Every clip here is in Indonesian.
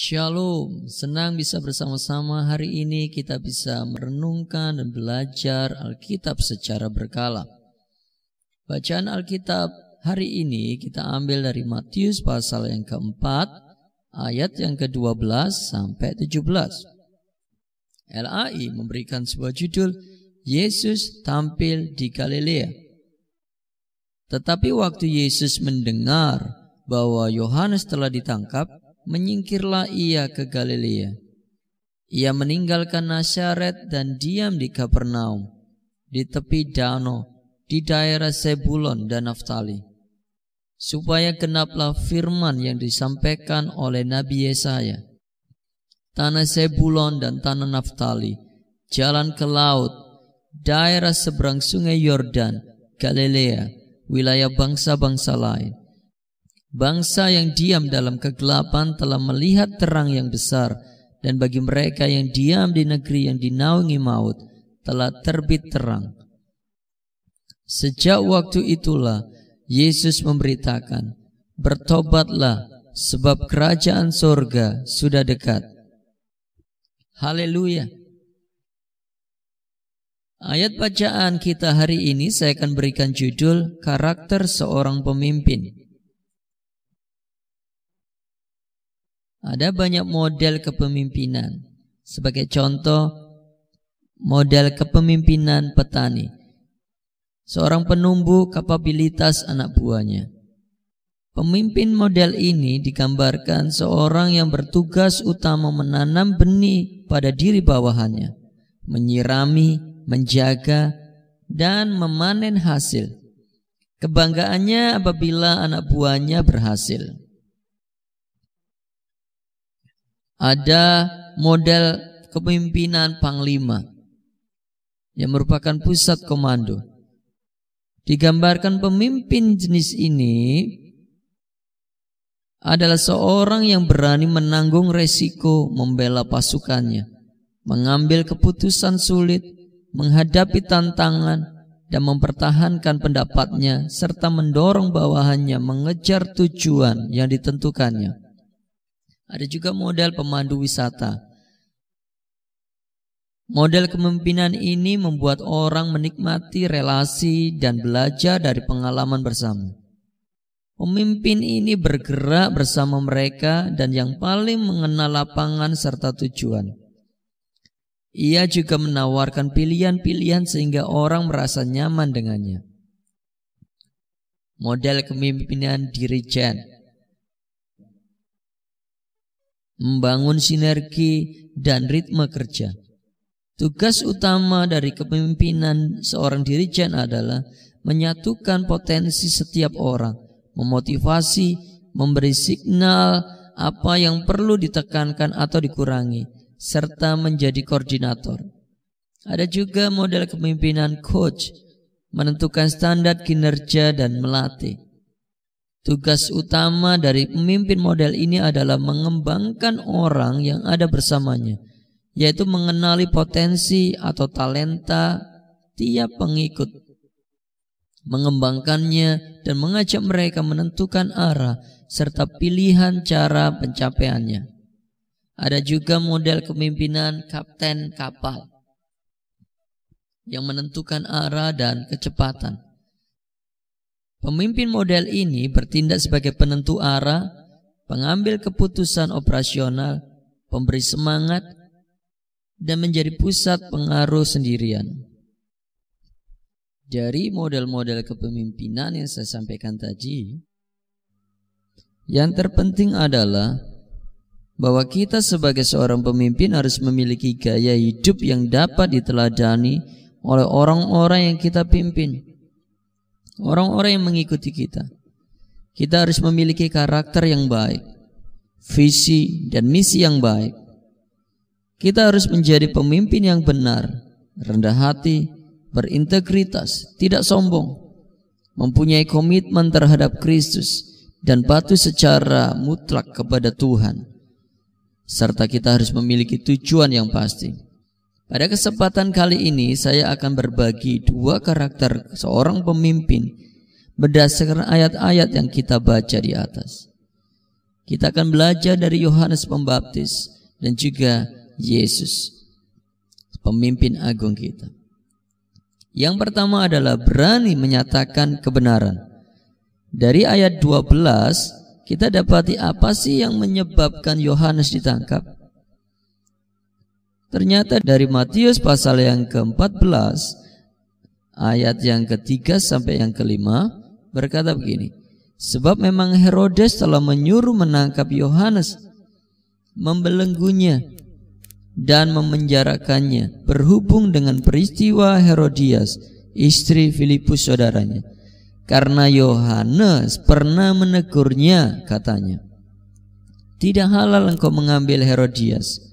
Shalom, senang bisa bersama-sama hari ini kita bisa merenungkan dan belajar Alkitab secara berkala. Bacaan Alkitab hari ini kita ambil dari Matius pasal yang keempat, ayat yang ke-12 sampai 17. LAI memberikan sebuah judul, Yesus tampil di Galilea. Tetapi waktu Yesus mendengar bahwa Yohanes telah ditangkap, menyingkirlah ia ke Galilea. Ia meninggalkan Nasaret dan diam di Kapernaum, di tepi danau, di daerah Sebulon dan Naftali, supaya genaplah firman yang disampaikan oleh Nabi Yesaya. Tanah Sebulon dan tanah Naftali, jalan ke laut, daerah seberang sungai Yordan, Galilea, wilayah bangsa-bangsa lain Bangsa yang diam dalam kegelapan telah melihat terang yang besar, dan bagi mereka yang diam di negeri yang dinaungi maut telah terbit terang. Sejak waktu itulah Yesus memberitakan, "Bertobatlah, sebab kerajaan sorga sudah dekat." Haleluya! Ayat bacaan kita hari ini saya akan berikan judul "Karakter Seorang Pemimpin". Ada banyak model kepemimpinan. Sebagai contoh, model kepemimpinan petani. Seorang penumbuh kapabilitas anak buahnya. Pemimpin model ini digambarkan seorang yang bertugas utama menanam benih pada diri bawahannya, menyirami, menjaga, dan memanen hasil. Kebanggaannya apabila anak buahnya berhasil. ada model kepemimpinan panglima yang merupakan pusat komando. Digambarkan pemimpin jenis ini adalah seorang yang berani menanggung resiko membela pasukannya, mengambil keputusan sulit, menghadapi tantangan, dan mempertahankan pendapatnya serta mendorong bawahannya mengejar tujuan yang ditentukannya. Ada juga model pemandu wisata. Model kepemimpinan ini membuat orang menikmati relasi dan belajar dari pengalaman bersama. Pemimpin ini bergerak bersama mereka dan yang paling mengenal lapangan serta tujuan. Ia juga menawarkan pilihan-pilihan sehingga orang merasa nyaman dengannya. Model kepemimpinan dirijen membangun sinergi dan ritme kerja. Tugas utama dari kepemimpinan seorang dirijen adalah menyatukan potensi setiap orang, memotivasi, memberi signal apa yang perlu ditekankan atau dikurangi, serta menjadi koordinator. Ada juga model kepemimpinan coach, menentukan standar kinerja dan melatih. Tugas utama dari pemimpin model ini adalah mengembangkan orang yang ada bersamanya, yaitu mengenali potensi atau talenta tiap pengikut, mengembangkannya, dan mengajak mereka menentukan arah serta pilihan cara pencapaiannya. Ada juga model kepemimpinan kapten kapal yang menentukan arah dan kecepatan Pemimpin model ini bertindak sebagai penentu arah, pengambil keputusan operasional, pemberi semangat, dan menjadi pusat pengaruh sendirian. Dari model-model kepemimpinan yang saya sampaikan tadi, yang terpenting adalah bahwa kita sebagai seorang pemimpin harus memiliki gaya hidup yang dapat diteladani oleh orang-orang yang kita pimpin orang-orang yang mengikuti kita. Kita harus memiliki karakter yang baik, visi dan misi yang baik. Kita harus menjadi pemimpin yang benar, rendah hati, berintegritas, tidak sombong, mempunyai komitmen terhadap Kristus dan patuh secara mutlak kepada Tuhan. Serta kita harus memiliki tujuan yang pasti pada kesempatan kali ini saya akan berbagi dua karakter seorang pemimpin berdasarkan ayat-ayat yang kita baca di atas. Kita akan belajar dari Yohanes Pembaptis dan juga Yesus, pemimpin agung kita. Yang pertama adalah berani menyatakan kebenaran. Dari ayat 12 kita dapati apa sih yang menyebabkan Yohanes ditangkap? Ternyata dari Matius pasal yang ke-14 ayat yang ketiga sampai yang kelima berkata begini. Sebab memang Herodes telah menyuruh menangkap Yohanes, membelenggunya dan memenjarakannya berhubung dengan peristiwa Herodias, istri Filipus saudaranya. Karena Yohanes pernah menegurnya katanya. Tidak halal engkau mengambil Herodias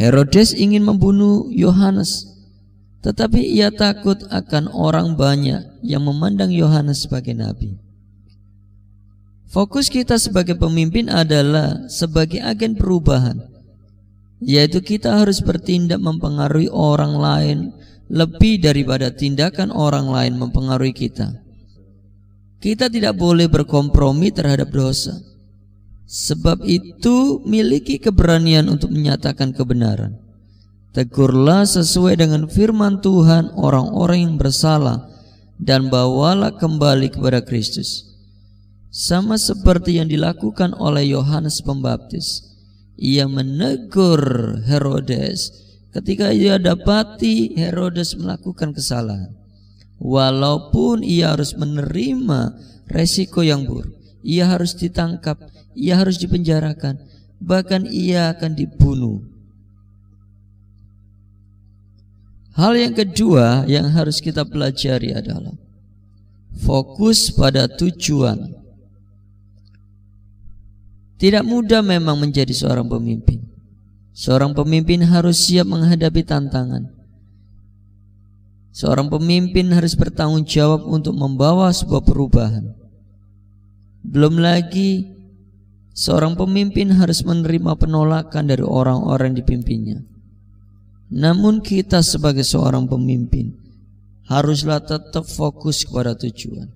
Herodes ingin membunuh Yohanes, tetapi ia takut akan orang banyak yang memandang Yohanes sebagai nabi. Fokus kita sebagai pemimpin adalah sebagai agen perubahan, yaitu kita harus bertindak mempengaruhi orang lain lebih daripada tindakan orang lain mempengaruhi kita. Kita tidak boleh berkompromi terhadap dosa. Sebab itu miliki keberanian untuk menyatakan kebenaran. Tegurlah sesuai dengan firman Tuhan orang-orang yang bersalah dan bawalah kembali kepada Kristus. Sama seperti yang dilakukan oleh Yohanes Pembaptis. Ia menegur Herodes ketika ia dapati Herodes melakukan kesalahan. Walaupun ia harus menerima resiko yang buruk. Ia harus ditangkap, ia harus dipenjarakan, bahkan ia akan dibunuh. Hal yang kedua yang harus kita pelajari adalah fokus pada tujuan. Tidak mudah memang menjadi seorang pemimpin. Seorang pemimpin harus siap menghadapi tantangan. Seorang pemimpin harus bertanggung jawab untuk membawa sebuah perubahan. Belum lagi seorang pemimpin harus menerima penolakan dari orang-orang di dipimpinnya. Namun kita sebagai seorang pemimpin haruslah tetap fokus kepada tujuan.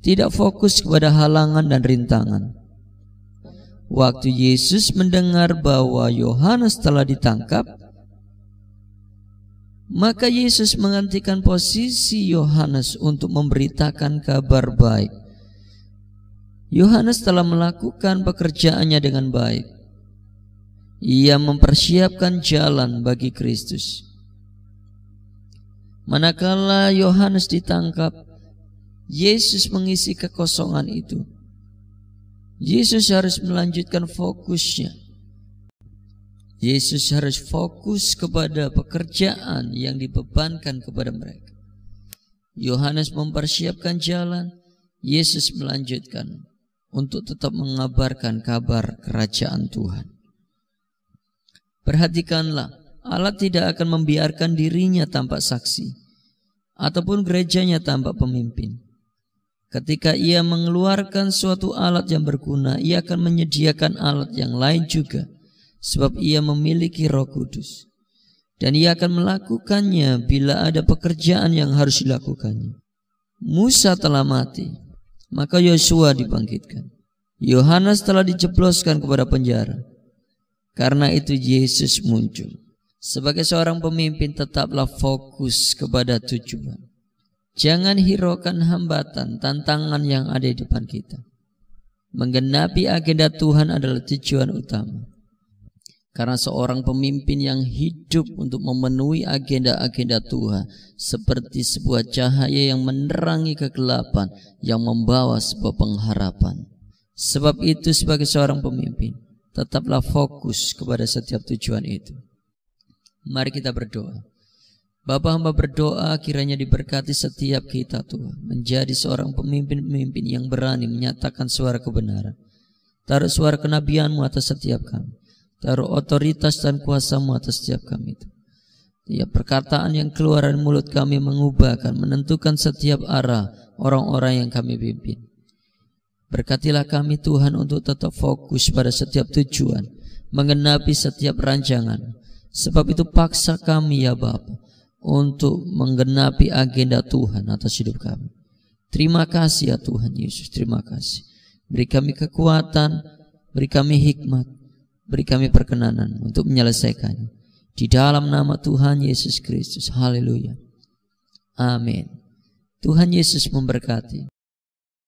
Tidak fokus kepada halangan dan rintangan. Waktu Yesus mendengar bahwa Yohanes telah ditangkap, maka Yesus menggantikan posisi Yohanes untuk memberitakan kabar baik Yohanes telah melakukan pekerjaannya dengan baik. Ia mempersiapkan jalan bagi Kristus. Manakala Yohanes ditangkap, Yesus mengisi kekosongan itu. Yesus harus melanjutkan fokusnya. Yesus harus fokus kepada pekerjaan yang dibebankan kepada mereka. Yohanes mempersiapkan jalan, Yesus melanjutkan untuk tetap mengabarkan kabar kerajaan Tuhan. Perhatikanlah, Allah tidak akan membiarkan dirinya tampak saksi ataupun gerejanya tampak pemimpin. Ketika ia mengeluarkan suatu alat yang berguna, ia akan menyediakan alat yang lain juga, sebab ia memiliki Roh Kudus, dan ia akan melakukannya bila ada pekerjaan yang harus dilakukannya. Musa telah mati, maka Yosua dibangkitkan. Yohanes telah diceploskan kepada penjara. Karena itu Yesus muncul. Sebagai seorang pemimpin tetaplah fokus kepada tujuan. Jangan hiraukan hambatan, tantangan yang ada di depan kita. Menggenapi agenda Tuhan adalah tujuan utama. Karena seorang pemimpin yang hidup untuk memenuhi agenda-agenda Tuhan seperti sebuah cahaya yang menerangi kegelapan yang membawa sebuah pengharapan. Sebab itu sebagai seorang pemimpin tetaplah fokus kepada setiap tujuan itu. Mari kita berdoa. Bapa hamba berdoa kiranya diberkati setiap kita Tuhan menjadi seorang pemimpin-pemimpin yang berani menyatakan suara kebenaran. Taruh suara kenabianmu atas setiap kami Taruh otoritas dan kuasamu atas setiap kami itu. Ya perkataan yang keluar dari mulut kami mengubahkan, menentukan setiap arah orang-orang yang kami pimpin. Berkatilah kami Tuhan untuk tetap fokus pada setiap tujuan, mengenapi setiap rancangan. Sebab itu paksa kami ya Bapa untuk menggenapi agenda Tuhan atas hidup kami. Terima kasih ya Tuhan Yesus, terima kasih. Beri kami kekuatan, beri kami hikmat, beri kami perkenanan untuk menyelesaikannya. Di dalam nama Tuhan Yesus Kristus. Haleluya. Amin. Tuhan Yesus memberkati.